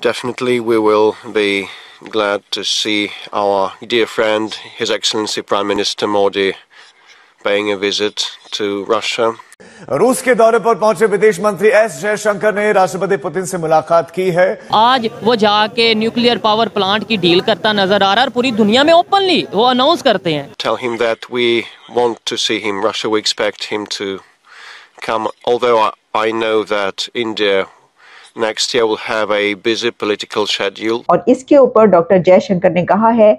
Definitely we will be glad to see our dear friend, His Excellency Prime Minister Modi, paying a visit to Russia. रूस के दौरे पर पहुंचे विदेश मंत्री एस जयशंकर ने राष्ट्रपति पुतिन से मुलाकात की है आज वो जाके न्यूक्लियर पावर प्लांट की डील करता नजर आ रहा है पूरी दुनिया में ओपनली वो अनाउंस करते हैं tell him that we want to see him Russia we expect him to come although I know that India next year will have a busy political schedule. और इसके ऊपर डॉक्टर जयशंकर ने कहा है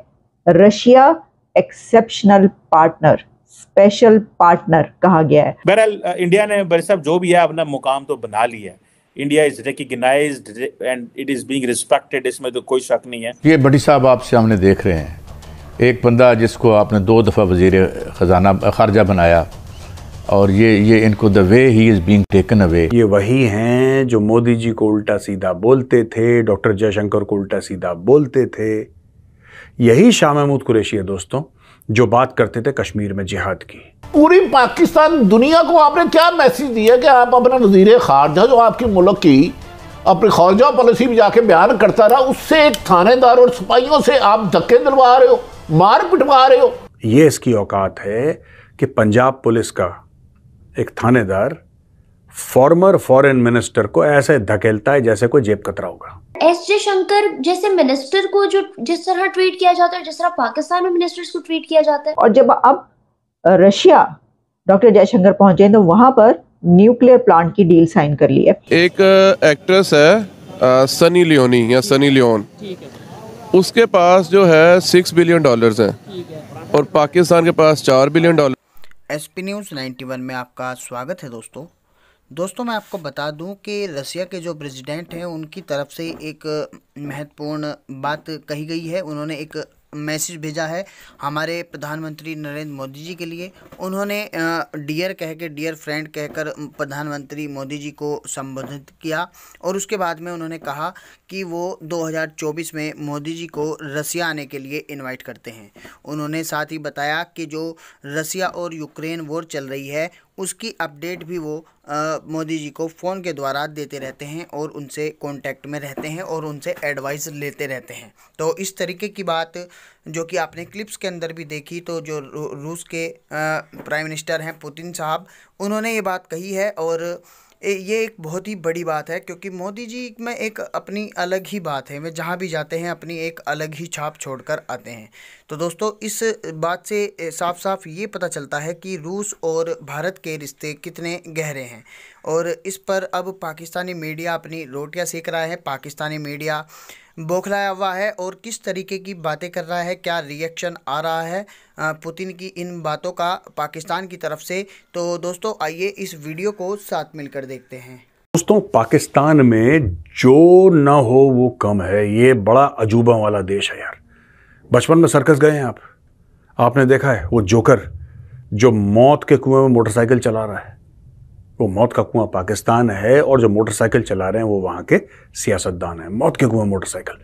Russia exceptional partner special partner कहा गया है बहरहाल इंडिया ने बड़े साहब जो भी है अपना मुकाम तो बना लिया है India is recognise and it is being respected इसमें तो कोई शक नहीं है ये बड़ी साहब आप सामने देख रहे हैं एक बंदा जिसको आपने दो दफ़ा वजीर खजाना खारजा बनाया और ये ये इनको the way he is being taken away ये वही हैं जो मोदी जी को उल्टा सीधा बोलते थे डॉक्टर जयशंकर को उल्टा सीधा बोलते थे यही शाह महमूद कुरैशी है दोस्तों जो बात करते थे कश्मीर में जिहाद की पूरी पाकिस्तान दुनिया को आपने क्या मैसेज दिया कि आप अपना नजीर खारजा जो आपके मुल्क की अपनी खारजा पॉलिसी में जाके बयान करता रहा उससे एक थानेदार और सिपाहियों से आप धक्के दिलवा रहे हो मार पिटवा रहे हो ये इसकी औकात है कि पंजाब पुलिस का एक थानेदार फॉर्मर फॉरेन मिनिस्टर को ऐसे धकेलता है जैसे कोई जेब कतरा होगा एस जयशंकर जैसे मिनिस्टर को जो जिस तरह ट्वीट किया जाता है जिस तरह पाकिस्तान में मिनिस्टर्स को ट्वीट किया जाता है और जब अब रशिया डॉक्टर जयशंकर पहुंचे तो वहां पर न्यूक्लियर प्लांट की डील साइन कर ली है एक एक्ट्रेस है सनी लियोनी या सनी लियोन उसके पास जो है सिक्स बिलियन डॉलर्स हैं और पाकिस्तान के पास चार billion dollar S P news ninety one में आपका स्वागत है दोस्तों दोस्तों मैं आपको बता दूं कि रसिया के जो प्रेसिडेंट हैं उनकी तरफ से एक महत्वपूर्ण बात कही गई है उन्होंने एक मैसेज भेजा है हमारे प्रधानमंत्री नरेंद्र मोदी जी के लिए उन्होंने डियर कह के डियर फ्रेंड कहकर प्रधानमंत्री मोदी जी को संबोधित किया और उसके बाद में उन्होंने कहा कि वो 2024 में मोदी जी को रसिया आने के लिए इनवाइट करते हैं उन्होंने साथ ही बताया कि जो रसिया और यूक्रेन वॉर चल रही है उसकी अपडेट भी वो मोदी जी को फ़ोन के द्वारा देते रहते हैं और उनसे कांटेक्ट में रहते हैं और उनसे एडवाइस लेते रहते हैं तो इस तरीके की बात जो कि आपने क्लिप्स के अंदर भी देखी तो जो रूस के प्राइम मिनिस्टर हैं पुतिन साहब उन्होंने ये बात कही है और ये एक बहुत ही बड़ी बात है क्योंकि मोदी जी में एक अपनी अलग ही बात है वे जहाँ भी जाते हैं अपनी एक अलग ही छाप छोड़कर आते हैं तो दोस्तों इस बात से साफ साफ ये पता चलता है कि रूस और भारत के रिश्ते कितने गहरे हैं और इस पर अब पाकिस्तानी मीडिया अपनी रोटियां सेक रहा है पाकिस्तानी मीडिया बौखलाया हुआ है और किस तरीके की बातें कर रहा है क्या रिएक्शन आ रहा है पुतिन की इन बातों का पाकिस्तान की तरफ से तो दोस्तों आइए इस वीडियो को साथ मिलकर देखते हैं दोस्तों पाकिस्तान में जो ना हो वो कम है ये बड़ा अजूबा वाला देश है यार बचपन में सर्कस गए हैं आप आपने देखा है वो जोकर जो मौत के कुएं में मोटरसाइकिल चला रहा है वो मौत का कुआं पाकिस्तान है और जो मोटरसाइकिल चला रहे हैं वो वहाँ के सियासतदान हैं मौत के कुआं मोटरसाइकिल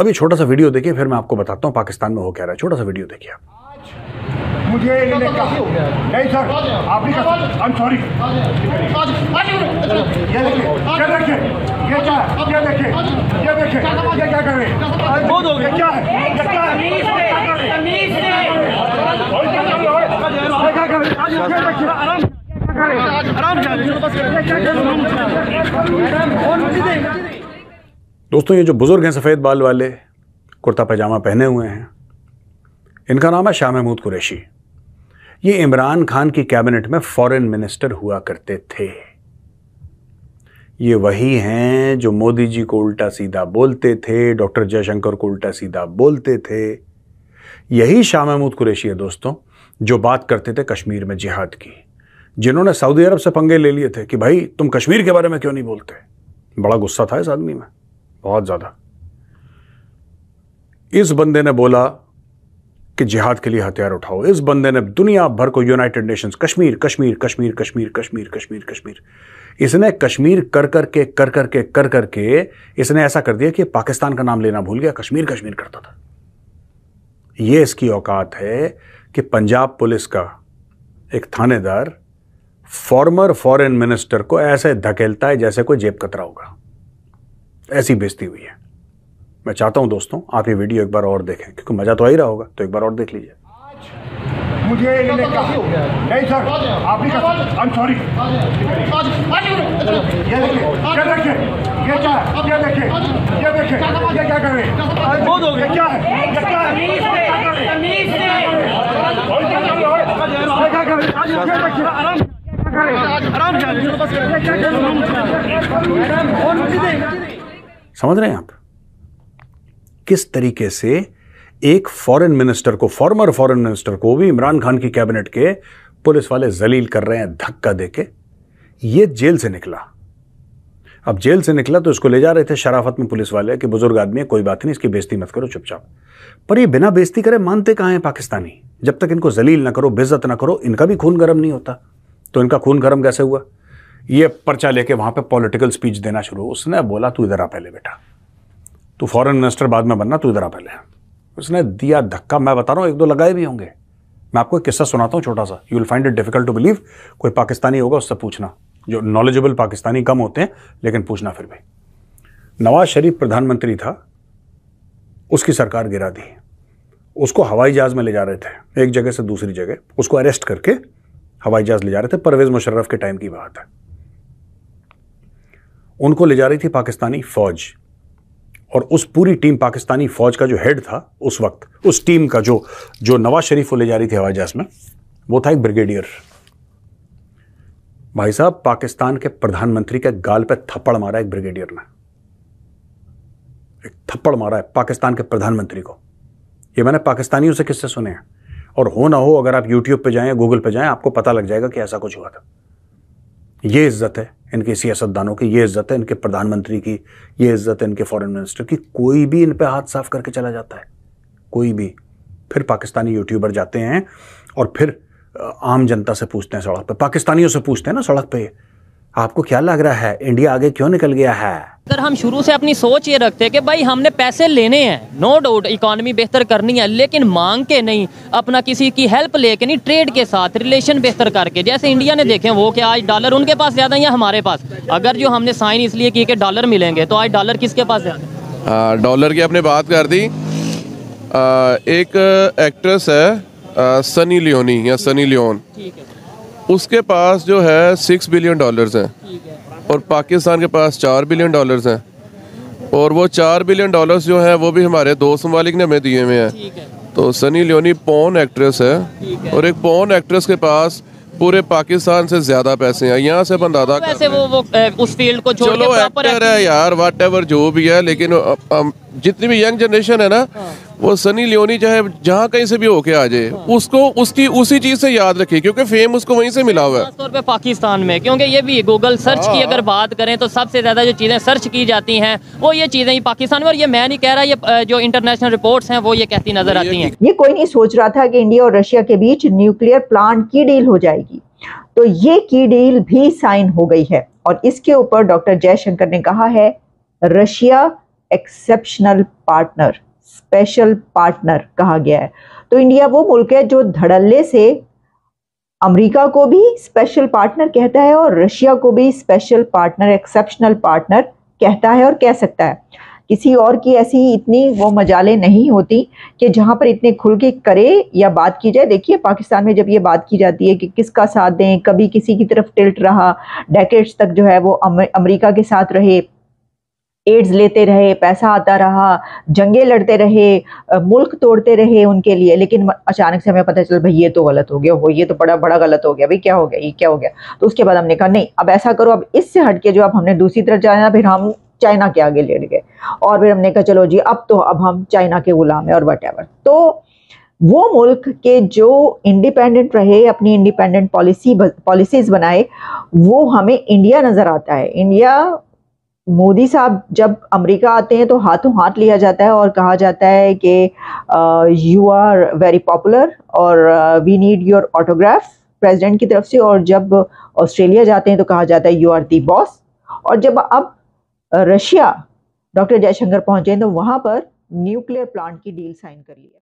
अब ये छोटा सा वीडियो देखिए फिर मैं आपको बताता हूँ पाकिस्तान में हो क्या रहा है छोटा सा वीडियो देखिए मुझे नहीं सर आप ये क्या क्या कर रहे हैं बहुत क्या क्या क्या कर रहे हैं दोस्तों ये जो बुज़ुर्ग हैं सफ़ेद बाल वाले कुर्ता पैजामा पहने हुए हैं इनका नाम है शाह महमूद कुरैशी ये इमरान खान की कैबिनेट में फॉरेन मिनिस्टर हुआ करते थे ये वही हैं जो मोदी जी को उल्टा सीधा बोलते थे डॉक्टर जयशंकर को उल्टा सीधा बोलते थे यही शाह महमूद कुरैशी है दोस्तों जो बात करते थे कश्मीर में जिहाद की जिन्होंने सऊदी अरब से पंगे ले लिए थे कि भाई तुम कश्मीर के बारे में क्यों नहीं बोलते बड़ा गुस्सा था इस आदमी में बहुत ज़्यादा इस बंदे ने बोला कि जिहाद के लिए हथियार उठाओ इस बंदे ने दुनिया भर को यूनाइटेड नेशंस कश्मीर कश्मीर कश्मीर कश्मीर कश्मीर कश्मीर कश्मीर इसने कश्मीर कर कर के कर कर के कर कर के इसने ऐसा कर दिया कि पाकिस्तान का नाम लेना भूल गया कश्मीर कश्मीर करता था यह इसकी औकात है कि पंजाब पुलिस का एक थानेदार फॉर्मर फॉरेन मिनिस्टर को ऐसे धकेलता है जैसे कोई जेब कतरा होगा ऐसी बेजती हुई है मैं चाहता हूं दोस्तों आप ये वीडियो एक बार और देखें क्योंकि मजा तो आ ही रहा होगा तो एक बार और देख लीजिए मुझे नहीं सर आप समझ रहे हैं आप किस तरीके से एक फॉरेन मिनिस्टर को फॉर्मर फॉरेन मिनिस्टर को भी इमरान खान की कैबिनेट के पुलिस वाले जलील कर रहे हैं धक्का देके ये जेल से निकला अब जेल से निकला तो इसको ले जा रहे थे शराफत में पुलिस वाले कि बुजुर्ग आदमी है कोई बात नहीं इसकी बेजती मत करो चुपचाप पर ये बिना बेजती करे मानते कहा हैं पाकिस्तानी जब तक इनको जलील ना करो बेजत ना करो इनका भी खून गर्म नहीं होता तो इनका खून गर्म कैसे हुआ ये पर्चा लेके वहां पे पॉलिटिकल स्पीच देना शुरू उसने बोला तू इधर आ पहले बेटा तू फॉरेन मिनिस्टर बाद में बनना तू इधर आ पहले उसने दिया धक्का मैं बता रहा हूं एक दो लगाए भी होंगे मैं आपको एक किस्सा सुनाता हूं छोटा सा you will find it difficult to believe कोई पाकिस्तानी होगा उससे पूछना जो नॉलेजेबल पाकिस्तानी कम होते हैं लेकिन पूछना फिर भी नवाज शरीफ प्रधानमंत्री था उसकी सरकार गिरा दी उसको हवाई जहाज़ में ले जा रहे थे एक जगह से दूसरी जगह उसको अरेस्ट करके हवाई जहाज़ ले जा रहे थे परवेज़ मुशर्रफ के टाइम की बात है उनको ले जा रही थी पाकिस्तानी फौज और उस पूरी टीम पाकिस्तानी फौज का जो हेड था उस वक्त उस टीम का जो जो नवाज शरीफ को ले जा रही थी हवाई जहाज में वो था एक ब्रिगेडियर भाई साहब पाकिस्तान के प्रधानमंत्री के गाल पर थप्पड़ मारा एक ब्रिगेडियर ने एक थप्पड़ मारा है पाकिस्तान के प्रधानमंत्री को ये मैंने पाकिस्तानियों से किससे सुने हैं और हो ना हो अगर आप यूट्यूब पे जाएं गूगल पे जाएं आपको पता लग जाएगा कि ऐसा कुछ हुआ था ये इज्जत है इनके सियासतदानों की ये इज्जत है इनके प्रधानमंत्री की ये इज्जत है इनके फॉरेन मिनिस्टर की कोई भी इन पर हाथ साफ करके चला जाता है कोई भी फिर पाकिस्तानी यूट्यूबर जाते हैं और फिर आम जनता से पूछते हैं सड़क पर पाकिस्तानियों से पूछते हैं ना सड़क पर आपको क्या लग रहा है इंडिया आगे क्यों निकल गया है अगर हम शुरू से अपनी सोच ये रखते हैं कि भाई हमने पैसे लेने हैं नो डाउट इकोनॉमी बेहतर करनी है लेकिन मांग के नहीं अपना किसी की हेल्प लेके नहीं ट्रेड के साथ रिलेशन बेहतर करके जैसे इंडिया ने देखे वो कि आज डॉलर उनके पास ज़्यादा या हमारे पास अगर जो हमने साइन इसलिए की कि डॉलर मिलेंगे तो आज डॉलर किसके पास ज़्यादा डॉलर की आपने बात कर दी एक एक्ट्रेस है सनी लियोनी या सनी लियोन ठीक है उसके पास जो है सिक्स बिलियन डॉलर्स हैं और पाकिस्तान के पास चार बिलियन डॉलर्स हैं और वो चार बिलियन डॉलर्स जो हैं वो भी हमारे दोस्त ममालिक ने हमें दिए हुए हैं तो सनी लियोनी पौन एक्ट्रेस है और एक पौन एक्ट्रेस के पास पूरे पाकिस्तान से ज्यादा पैसे हैं यहाँ से बंदा था तो चलो एक्टर है यार वट एवर जो भी है लेकिन जितनी भी यंग जनरेशन है ना हाँ। वो सनी लियोनी चाहे जहाँ कहीं से भी होके आ जाए हाँ। उसको उसकी उसी चीज़ से याद रखे क्योंकि फेम उसको वहीं से मिला हुआ है तौर पे पाकिस्तान में क्योंकि ये भी गूगल सर्च की हाँ। अगर बात करें तो सबसे ज़्यादा जो चीज़ें सर्च की जाती हैं वो ये चीज़ें ही पाकिस्तान में और ये मैं नहीं कह रहा ये जो इंटरनेशनल रिपोर्ट है वो ये कहती नजर आती है ये कोई नहीं सोच रहा था कि इंडिया और रशिया के बीच न्यूक्लियर प्लांट की डील हो जाएगी तो ये की डील भी साइन हो गई है और इसके ऊपर डॉक्टर जयशंकर ने कहा है Russia exceptional partner special partner कहा गया है तो इंडिया वो मुल्क है जो धड़ल्ले से अमेरिका को भी स्पेशल पार्टनर कहता है और रशिया को भी स्पेशल पार्टनर एक्सेप्शनल पार्टनर कहता है और कह सकता है किसी और की ऐसी इतनी वो मजाले नहीं होती कि जहाँ पर इतने खुल के करे या बात की जाए देखिए पाकिस्तान में जब ये बात की जाती है कि किसका साथ दें कभी किसी की तरफ टिल्ट रहा डेकेट्स तक जो है वो अमेरिका के साथ रहे एड्स लेते रहे पैसा आता रहा जंगे लड़ते रहे मुल्क तोड़ते रहे उनके लिए लेकिन अचानक से हमें पता चल भाई ये तो गलत हो गया वो ये तो बड़ा बड़ा गलत हो गया भाई क्या हो गया ये क्या हो गया तो उसके बाद हमने कहा नहीं अब ऐसा करो अब इससे हट के जो अब हमने दूसरी तरफ जाना फिर हम चाइना के आगे लेट गए और फिर हमने कहा चलो जी अब तो अब हम चाइना के गुलाम है और वट तो वो मुल्क के जो इंडिपेंडेंट रहे अपनी इंडिपेंडेंट पॉलिसी पॉलिसीज बनाए वो हमें इंडिया नज़र आता है इंडिया मोदी साहब जब अमेरिका आते हैं तो हाथों हाथ लिया जाता है और कहा जाता है कि यू आर वेरी पॉपुलर और we need your autograph president की तरफ से और जब ऑस्ट्रेलिया जाते हैं तो कहा जाता है यू आर दी बॉस और जब अब रशिया डॉक्टर जयशंकर पहुंचे तो वहां पर न्यूक्लियर प्लांट की डील साइन कर लिया